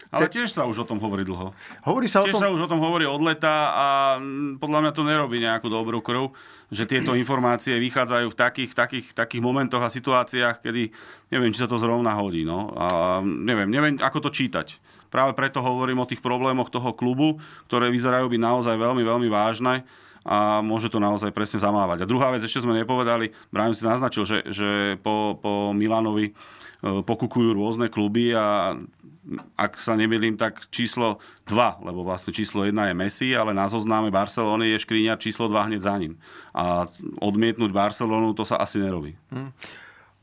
ale tiež sa už o tom hovorí dlho. Hovorí sa tiež o tom... sa už o tom hovorí od leta a mm, podľa mňa to nerobí nejakú dobrú krv, že tieto informácie vychádzajú v takých, takých, takých momentoch a situáciách, kedy neviem, či sa to zrovna hodí. No. A neviem, neviem, ako to čítať. Práve preto hovorím o tých problémoch toho klubu, ktoré vyzerajú byť naozaj veľmi, veľmi vážne a môže to naozaj presne zamávať. A druhá vec, ešte sme nepovedali, Brian si naznačil, že, že po, po Milanovi Eh, pokukujú rôzne kluby a ak sa nemýlim, tak číslo 2, lebo vlastne číslo 1 je Messi, ale na zozname Barcelony je škríňa číslo 2 hneď za ním. A odmietnúť Barcelonu to sa asi nerobí. Hmm.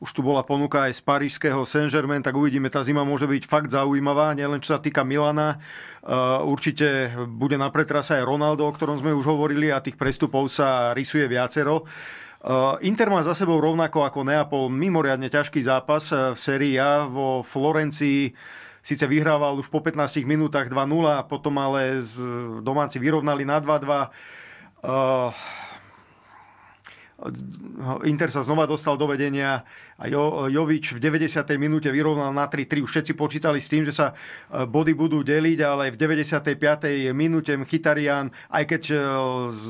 Už tu bola ponuka aj z parížského Saint-Germain, tak uvidíme, tá zima môže byť fakt zaujímavá, nielen čo sa týka Milana. Eh, určite bude na pretrase aj Ronaldo, o ktorom sme už hovorili a tých prestupov sa rysuje viacero. Eh, Inter má za sebou rovnako ako Neapol mimoriadne ťažký zápas eh, v sérii A vo Florencii. Sice vyhrával už po 15 minútach 2-0, potom ale eh, domáci vyrovnali na 2-2. Inter sa znova dostal do vedenia a jo, Jovič v 90. minúte vyrovnal na 3-3. Už všetci počítali s tým, že sa body budú deliť, ale v 95. minúte Chytarian, aj keď s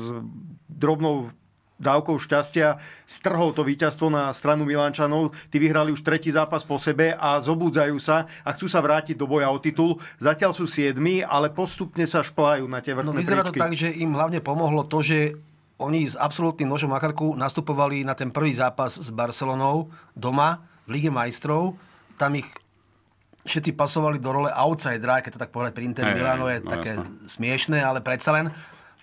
drobnou dávkou šťastia strhol to víťazstvo na stranu Milančanov. Tí vyhrali už tretí zápas po sebe a zobudzajú sa a chcú sa vrátiť do boja o titul. Zatiaľ sú siedmi, ale postupne sa šplájú na tie vrchné No vyzerá to tak, že im hlavne pomohlo to, že oni s absolútnym nožom na krku nastupovali na ten prvý zápas s Barcelonou doma v Lige majstrov. Tam ich všetci pasovali do role outsidera, keď to tak povedať pri Inter Milano je no také jasné. smiešné, ale predsa len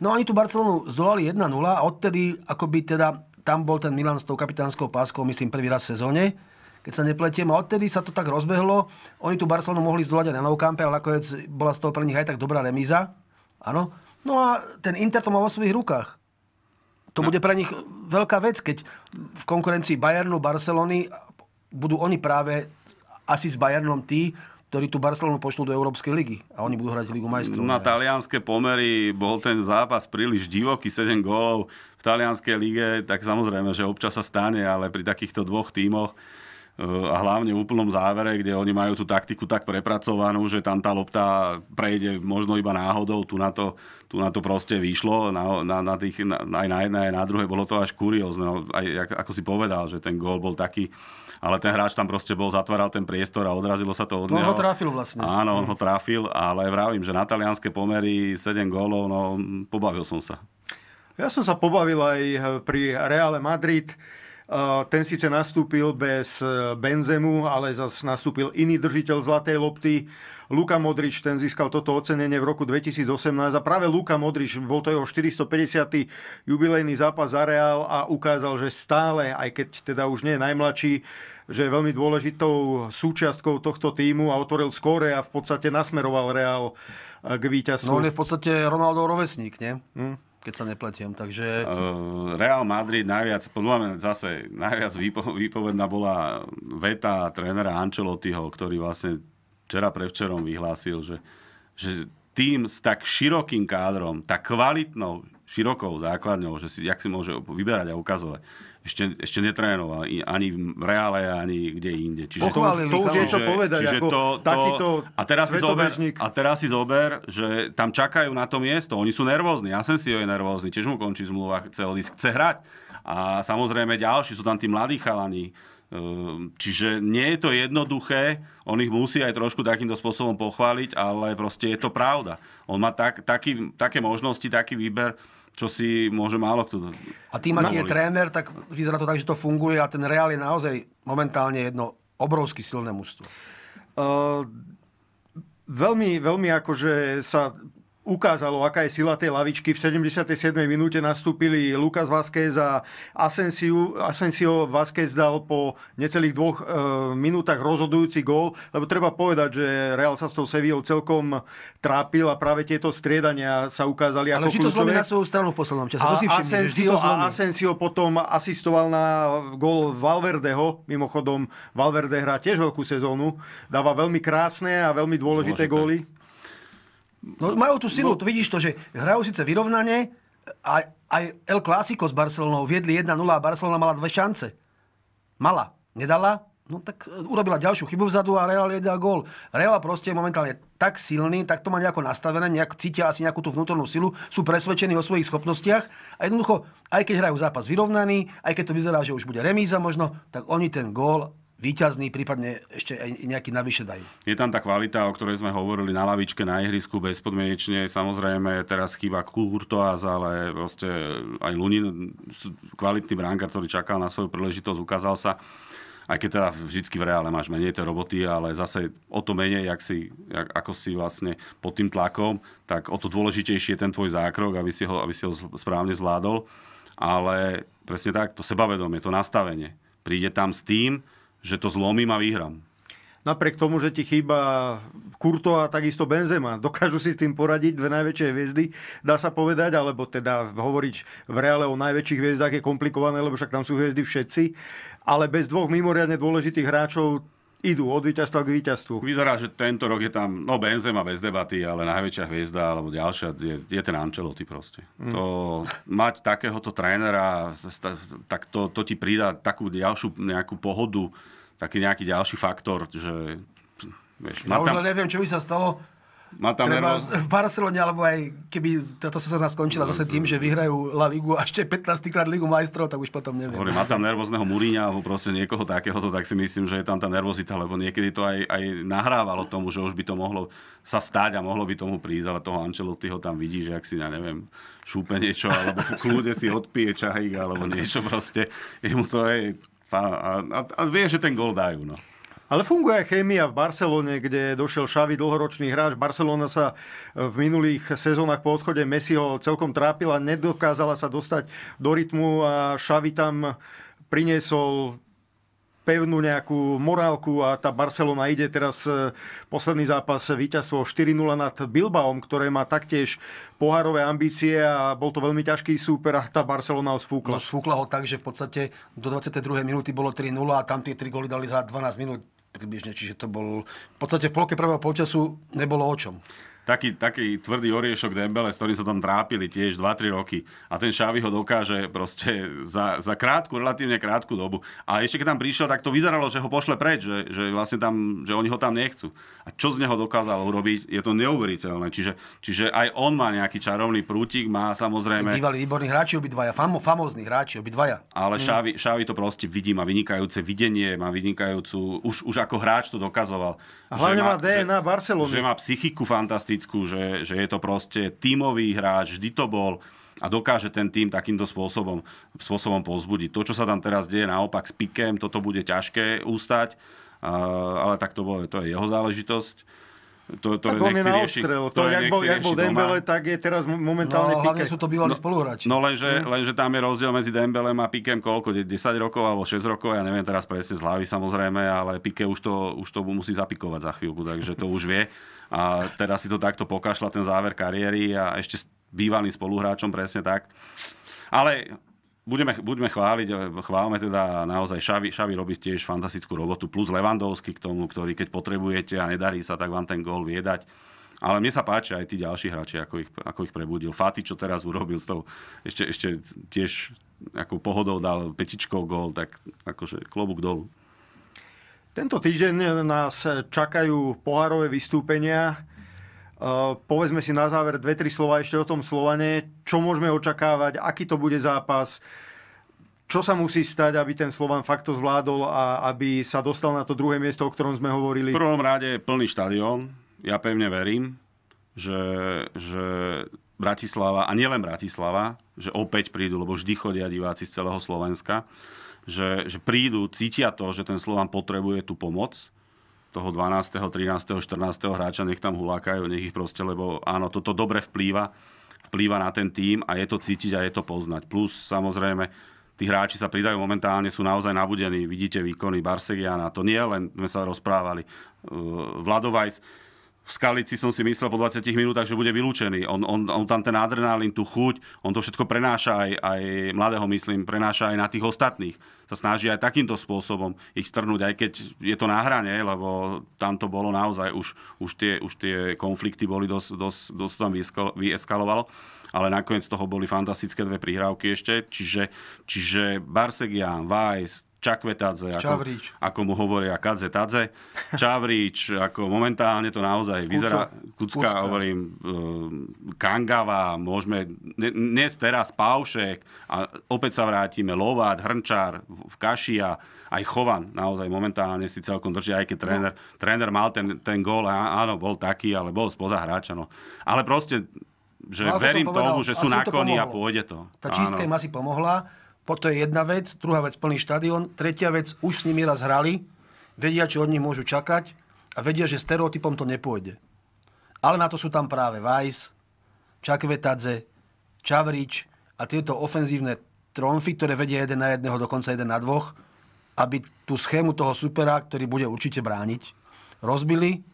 No a oni tu Barcelonu zdolali 1-0 a odtedy akoby teda tam bol ten Milan s tou kapitánskou páskou, myslím, prvý raz v sezóne keď sa nepletiem. A odtedy sa to tak rozbehlo. Oni tu Barcelonu mohli zdolať aj na Novokampe, ale nakoniec bola z toho pre nich aj tak dobrá remíza. Áno. No a ten Inter to má vo svojich rukách. To no. bude pre nich veľká vec, keď v konkurencii Bayernu, Barcelony budú oni práve asi s Bayernom tí, ktorí tu Barcelonu pošlú do Európskej ligy a oni budú hrať Ligu majstrov. Na talianské pomery bol ten zápas príliš divoký, 7 gólov v talianskej lige, tak samozrejme, že občas sa stane, ale pri takýchto dvoch tímoch Eh, a hlavne v úplnom závere, kde oni majú tú taktiku tak prepracovanú, že tam tá lopta prejde možno iba náhodou, tu na to, tu na to proste vyšlo, na, na, na tých, na, aj na jednej, aj na druhé, bolo to až kuriózne, no, aj, ako si povedal, že ten gól bol taký, ale ten hráč tam proste bol, zatváral ten priestor a odrazilo sa to od no, neho. On ho trafil vlastne. Áno, on ho trafil, ale vravím, že na talianské pomery 7 gólov, no pobavil som sa. Ja som sa pobavil aj pri Reále Madrid. Ten síce nastúpil bez e, Benzemu, ale zase nastúpil iný držiteľ zlatej lopty. Luka Modrič, ten získal toto ocenenie v roku 2018 a práve Luka Modrič, bol to jeho 450. jubilejný zápas za Real a ukázal, že stále, aj keď teda už nie je najmladší, že je veľmi dôležitou súčiastkou tohto týmu a otvoril skóre a v podstate nasmeroval Real e, k víťazstvu. No on je v podstate Ronaldo rovesník, nie? Mm keď sa nepletiem. Takže... Eh, Real Madrid najviac, podľa mňa zase najviac výpo, výpovedná bola veta trénera Ancelottiho, ktorý vlastne včera prevčerom vyhlásil, že, že tým s tak širokým kádrom, tak kvalitnou, širokou základňou, že si, jak si môže vyberať a ukazovať, ešte, ešte netrénoval ani v Reále, ani kde inde. Čiže Pochválili, to, to už je čo povedať, čiže ako to, to, takýto a teraz, si zober, a teraz si zober, že tam čakajú na to miesto, oni sú nervózni, ja som si je nervózny, tiež mu končí zmluva, chce odísť, chce hrať. A samozrejme ďalší sú tam tí mladí chalani, ehm, Čiže nie je to jednoduché, on ich musí aj trošku takýmto spôsobom pochváliť, ale proste je to pravda. On má tak, taký, také možnosti, taký výber, čo si môže málo kto... A tým, aký je tréner, tak vyzerá to tak, že to funguje a ten Real je naozaj momentálne jedno obrovsky silné mužstvo. Uh, veľmi, veľmi akože sa ukázalo, aká je sila tej lavičky. V 77. minúte nastúpili Lukas Vázquez a Asensio. Asensio Vázquez dal po necelých dvoch e, minútach rozhodujúci gól, lebo treba povedať, že Real sa s tou Sevillou celkom trápil a práve tieto striedania sa ukázali Ale ako kľúčové. Ale to zlomí na svoju stranu v poslednom čase. A, to si všimli, Asensio, a Asensio potom asistoval na gól Valverdeho. Mimochodom, Valverde hrá tiež veľkú sezónu. Dáva veľmi krásne a veľmi dôležité Dôležité. góly. No, majú tú silu, no. vidíš to, že hrajú síce vyrovnanie, a aj El Clásico s Barcelonou viedli 1-0 a Barcelona mala dve šance. Mala. Nedala? No tak e, urobila ďalšiu chybu vzadu a Real dal gól. Real proste je momentálne tak silný, tak to má nejako nastavené, nejak, cítia asi nejakú tú vnútornú silu, sú presvedčení o svojich schopnostiach a jednoducho, aj keď hrajú zápas vyrovnaný, aj keď to vyzerá, že už bude remíza možno, tak oni ten gól výťazný, prípadne ešte aj nejaký navyše dajú. Je tam tá kvalita, o ktorej sme hovorili na lavičke, na ihrisku bezpodmienečne. Samozrejme, teraz chýba Kurtoaz, ale proste aj Lunin, kvalitný bránkar, ktorý čakal na svoju príležitosť, ukázal sa. Aj keď teda vždy v reále máš menej tej roboty, ale zase o to menej, jak si, jak, ako si vlastne pod tým tlakom, tak o to dôležitejší je ten tvoj zákrok, aby si ho, aby si ho správne zvládol. Ale presne tak, to sebavedomie, to nastavenie. Príde tam s tým, že to zlomím a vyhrám. Napriek tomu, že ti chýba Kurto a takisto Benzema, dokážu si s tým poradiť dve najväčšie hviezdy, dá sa povedať, alebo teda hovoriť v reále o najväčších hviezdách je komplikované, lebo však tam sú hviezdy všetci, ale bez dvoch mimoriadne dôležitých hráčov idú od víťazstva k víťazstvu. Vyzerá, že tento rok je tam, no Benzema bez debaty, ale najväčšia hviezda, alebo ďalšia, je, je ten Ancelotti proste. Mm. To, mať takéhoto trénera, tak to, to ti pridá takú ďalšiu nejakú pohodu, taký nejaký ďalší faktor, že Vieš, ja tam... neviem, čo by sa stalo, má tam treba nervos? v Barcelone, alebo aj keby táto sezóna skončila no, zase tým, že vyhrajú La Ligu a ešte 15 krát Ligu majstrov, tak už potom neviem. Hovorím, má tam nervózneho Muriňa alebo proste niekoho takéhoto, tak si myslím, že je tam tá nervozita, lebo niekedy to aj, aj nahrávalo tomu, že už by to mohlo sa stáť a mohlo by tomu prísť, ale toho ho tam vidí, že ak si, ja neviem, šúpe niečo, alebo v kľude si odpije čajík, alebo niečo proste, je mu to aj... A, a, a vie, že ten gol dajú, no. Ale funguje aj chémia v Barcelone, kde došiel Xavi, dlhoročný hráč. Barcelona sa eh, v minulých sezónach po odchode Messiho celkom trápila, nedokázala sa dostať do rytmu a Xavi tam priniesol pevnú nejakú morálku a tá Barcelona ide teraz eh, posledný zápas víťazstvo 4-0 nad Bilbaom, ktoré má taktiež pohárové ambície a bol to veľmi ťažký súper a tá Barcelona ho sfúkla. No, sfúkla ho tak, že v podstate do 22. minúty bolo 3-0 a tam tie 3 góly dali za 12 minút približne, čiže to bol... V podstate v polke prvého polčasu nebolo o čom taký, taký tvrdý oriešok Dembele, s ktorým sa tam trápili tiež 2-3 roky. A ten Šávy ho dokáže proste za, za krátku, relatívne krátku dobu. A ešte keď tam prišiel, tak to vyzeralo, že ho pošle preč, že, že vlastne tam, že oni ho tam nechcú. A čo z neho dokázal urobiť, je to neuveriteľné. Čiže, čiže aj on má nejaký čarovný prútik, má samozrejme... Bývali výborní hráči obidvaja, famo, famózni hráči obidvaja. Ale Šavi, mm. to proste vidí, má vynikajúce videnie, má vynikajúcu... Už, už ako hráč to dokazoval. A hlavne má, má DNA Barcelony. Že má psychiku fantastickú fantastickú, že, že je to proste tímový hráč, vždy to bol a dokáže ten tým takýmto spôsobom, spôsobom pozbudiť. To, čo sa tam teraz deje naopak s pikem, toto bude ťažké ústať, ale tak to, bolo, to je jeho záležitosť. To, to tak on je na odstrel. To, to jak bol, jak bol Dembele, doma. tak je teraz momentálne no, sú to bývalí no, spoluhráči. No lenže, mm. lenže tam je rozdiel medzi Dembelem a Pikem koľko? 10 rokov alebo 6 rokov, ja neviem teraz presne z hlavy samozrejme, ale Pike už to, už to musí zapikovať za chvíľku, takže to už vie. A teda si to takto pokašla ten záver kariéry a ešte s bývalým spoluhráčom presne tak. Ale budeme, budeme chváliť, chválme teda naozaj Šavi, Šavi robí tiež fantastickú robotu, plus Levandovský k tomu, ktorý keď potrebujete a nedarí sa, tak vám ten gól viedať. Ale mne sa páči aj tí ďalší hráči, ako ich, ako ich prebudil. Fati, čo teraz urobil s tou, ešte, ešte tiež ako pohodou dal petičkou gól, tak akože klobúk dolu. Tento týždeň nás čakajú pohárové vystúpenia. E, povedzme si na záver dve, tri slova ešte o tom Slovane. Čo môžeme očakávať? Aký to bude zápas? Čo sa musí stať, aby ten Slovan fakt to zvládol a aby sa dostal na to druhé miesto, o ktorom sme hovorili? V prvom rade plný štadión. Ja pevne verím, že, že Bratislava, a nielen Bratislava, že opäť prídu, lebo vždy chodia diváci z celého Slovenska že, že prídu, cítia to, že ten Slovan potrebuje tú pomoc, toho 12., 13., 14. hráča, nech tam hulákajú, nech ich proste, lebo áno, toto dobre vplýva, vplýva na ten tím a je to cítiť a je to poznať. Plus samozrejme, tí hráči sa pridajú momentálne, sú naozaj nabudení, vidíte výkony Barsegiana, to nie len sme sa rozprávali. Vladovajs, v Skalici som si myslel po 20 minútach, že bude vylúčený. On, on, on tam ten adrenálin, tú chuť, on to všetko prenáša aj, aj mladého, myslím, prenáša aj na tých ostatných. Sa snaží aj takýmto spôsobom ich strnúť, aj keď je to na hrane, lebo tam to bolo naozaj, už, už, tie, už tie konflikty boli dosť, dosť, dosť tam vyeskalovalo. Ale nakoniec z toho boli fantastické dve prihrávky ešte. Čiže, čiže Barsegian, Weiss, Čakvetadze, ako, Čavrič. ako mu hovoria Kadze Tadze. Čavrič, ako momentálne to naozaj Kucu. vyzerá. Kucka, Kucka. hovorím, uh, Kangava, môžeme, dnes teraz Paušek, a opäť sa vrátime, Lovát, Hrnčár, Kašia, aj Chovan naozaj momentálne si celkom drží, aj keď tréner, no. tréner mal ten, ten gól, áno, bol taký, ale bol spoza hráča, no. Ale proste, že no, verím to povedal, tomu, že sú na koni to a pôjde to. Tá čistka im asi pomohla to je jedna vec, druhá vec plný štadión, tretia vec, už s nimi raz hrali, vedia, čo od nich môžu čakať a vedia, že stereotypom to nepôjde. Ale na to sú tam práve Vajs, Čakvetadze, Čavrič a tieto ofenzívne tromfy, ktoré vedia jeden na jedného, dokonca jeden na dvoch, aby tú schému toho supera, ktorý bude určite brániť, rozbili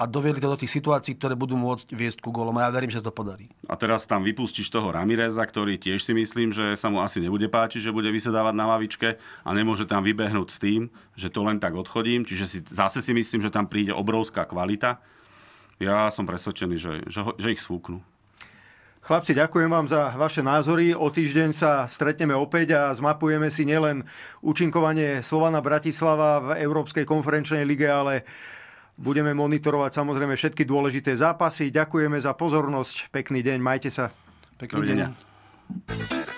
a doviedli to do tých situácií, ktoré budú môcť viesť ku golom. A ja verím, že to podarí. A teraz tam vypustíš toho Ramireza, ktorý tiež si myslím, že sa mu asi nebude páčiť, že bude vysedávať na lavičke a nemôže tam vybehnúť s tým, že to len tak odchodím. Čiže si, zase si myslím, že tam príde obrovská kvalita. Ja som presvedčený, že, že, že ich svúknú. Chlapci, ďakujem vám za vaše názory. O týždeň sa stretneme opäť a zmapujeme si nielen účinkovanie Slovana Bratislava v Európskej konferenčnej lige, ale Budeme monitorovať samozrejme všetky dôležité zápasy. Ďakujeme za pozornosť. Pekný deň, majte sa. Pekný Dovidenia. deň.